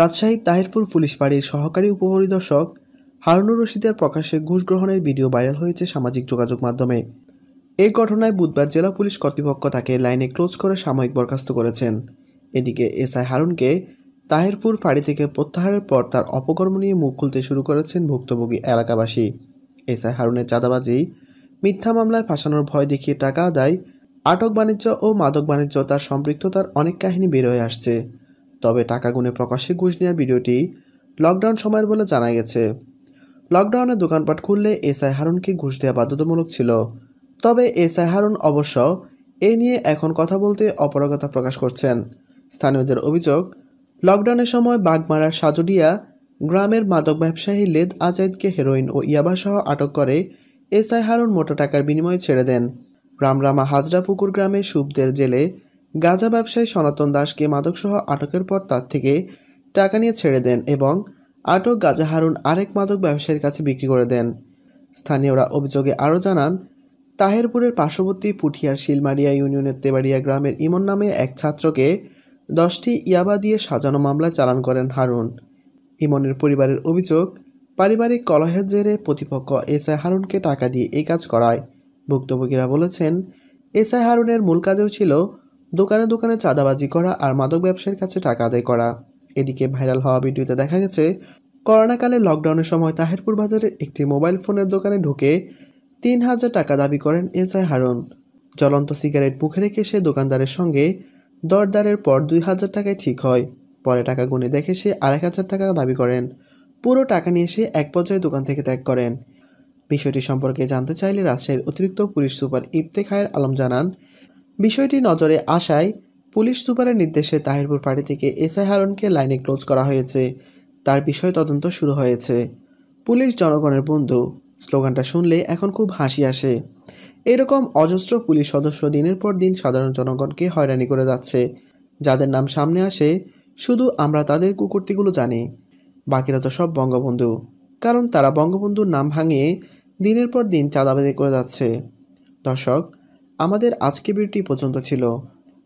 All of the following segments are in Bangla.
রাজশাহী তাহিরপুর পুলিশ ফাঁড়ির সহকারী উপপরিদর্শক হারুনুর রশিদের প্রকাশ্যে ঘুষ গ্রহণের ভিডিও ভাইরাল হয়েছে সামাজিক যোগাযোগ মাধ্যমে এই ঘটনায় বুধবার জেলা পুলিশ কর্তৃপক্ষ তাকে লাইনে ক্লোজ করে সাময়িক বরখাস্ত করেছেন এদিকে এসআই হারুনকে তাহিরপুর ফাঁড়ি থেকে প্রত্যাহারের পর তার অপকর্ম নিয়ে মুখ খুলতে শুরু করেছেন ভুক্তভোগী এলাকাবাসী এসআই হারুনের চাঁদাবাজি মিথ্যা মামলায় ফাঁসানোর ভয় দেখিয়ে টাকা আদায় আটক বাণিজ্য ও মাদক বাণিজ্য তার সম্পৃক্ততার অনেক কাহিনী বেরোয় আসছে তবে টাকা গুনে প্রকাশ্যে ঘুষ নেওয়ার ভিডিওটি লকডাউন সময়ের বলে জানা গেছে লকডাউনে দোকানপাট খুললে এসআই হারুনকে ঘুষ দেওয়া বাধ্যতামূলক ছিল তবে এসআই হারুন অবশ্য এ নিয়ে এখন কথা বলতে অপারগতা প্রকাশ করছেন স্থানীয়দের অভিযোগ লকডাউনের সময় বাগমারার সাজুডিয়া গ্রামের মাদক ব্যবসায়ী লেদ আজাইদকে হেরোইন ও ইয়াবাসহ আটক করে এসআই হারুন মোটা টাকার বিনিময়ে ছেড়ে দেন রামরামা হাজরা পুকুর গ্রামে সুবদের জেলে গাঁজা ব্যবসায়ী সনাতন দাসকে মাদকসহ আটকের পর তার থেকে টাকা নিয়ে ছেড়ে দেন এবং আটক গাজা হারুন আরেক মাদক ব্যবসায়ীর কাছে বিক্রি করে দেন স্থানীয়রা অভিযোগে আরও জানান তাহেরপুরের পার্শ্ববর্তী পুঠিয়ার শিলমারিয়া ইউনিয়নের তেবাড়িয়া গ্রামের ইমন নামে এক ছাত্রকে দশটি ইয়াবা দিয়ে সাজানো মামলা চালান করেন হারুন ইমনের পরিবারের অভিযোগ পারিবারিক কলহের জেরে প্রতিপক্ষ এস আই হারুনকে টাকা দিয়ে এই কাজ করায় ভুক্তভোগীরা বলেছেন এস আই হারুনের মূল কাজেও ছিল দোকানে দোকানে চাঁদাবাজি করা আর মাদক ব্যবসায়ীর কাছে টাকা আদায় করা এদিকে ভাইরাল হওয়া ভিডিওতে দেখা গেছে করোনাকালে লকডাউনের সময় তাহেরপুর বাজারে একটি মোবাইল ফোনের দোকানে ঢুকে তিন হাজার টাকা দাবি করেন এস আই হারুন জ্বলন্ত সিগারেট মুখে রেখে সে দোকানদারের সঙ্গে দরদারের পর দুই হাজার টাকায় ঠিক হয় পরে টাকা গুনে দেখে সে আড়াই হাজার টাকা দাবি করেন পুরো টাকা নিয়ে সে এক পর্যায়ে দোকান থেকে ত্যাগ করেন বিষয়টি সম্পর্কে জানতে চাইলে রাজশাহীর অতিরিক্ত পুলিশ সুপার ইফতেখায়ের আলম জানান বিষয়টি নজরে আসায় পুলিশ সুপারের নির্দেশে তাহিরপুর পাড়ি থেকে এসআই হারুনকে লাইনে ক্লোজ করা হয়েছে তার বিষয় তদন্ত শুরু হয়েছে পুলিশ জনগণের বন্ধু স্লোগানটা শুনলে এখন খুব হাসি আসে এরকম অজস্র পুলিশ সদস্য দিনের পর দিন সাধারণ জনগণকে হয়রানি করে যাচ্ছে যাদের নাম সামনে আসে শুধু আমরা তাদের কুকুরটিগুলো জানি বাকিরা তো সব বঙ্গবন্ধু কারণ তারা বঙ্গবন্ধুর নাম ভাঙিয়ে দিনের পর দিন চাঁদাবাদি করে যাচ্ছে দর্শক আমাদের আজকে ভিডিওটি পর্যন্ত ছিল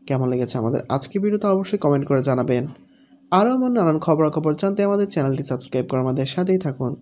কেমন লেগেছে আমাদের আজকে তো অবশ্যই কমেন্ট করে জানাবেন আরও আমার নানান খবরাখবর জানতে আমাদের চ্যানেলটি সাবস্ক্রাইব করে আমাদের সাথেই থাকুন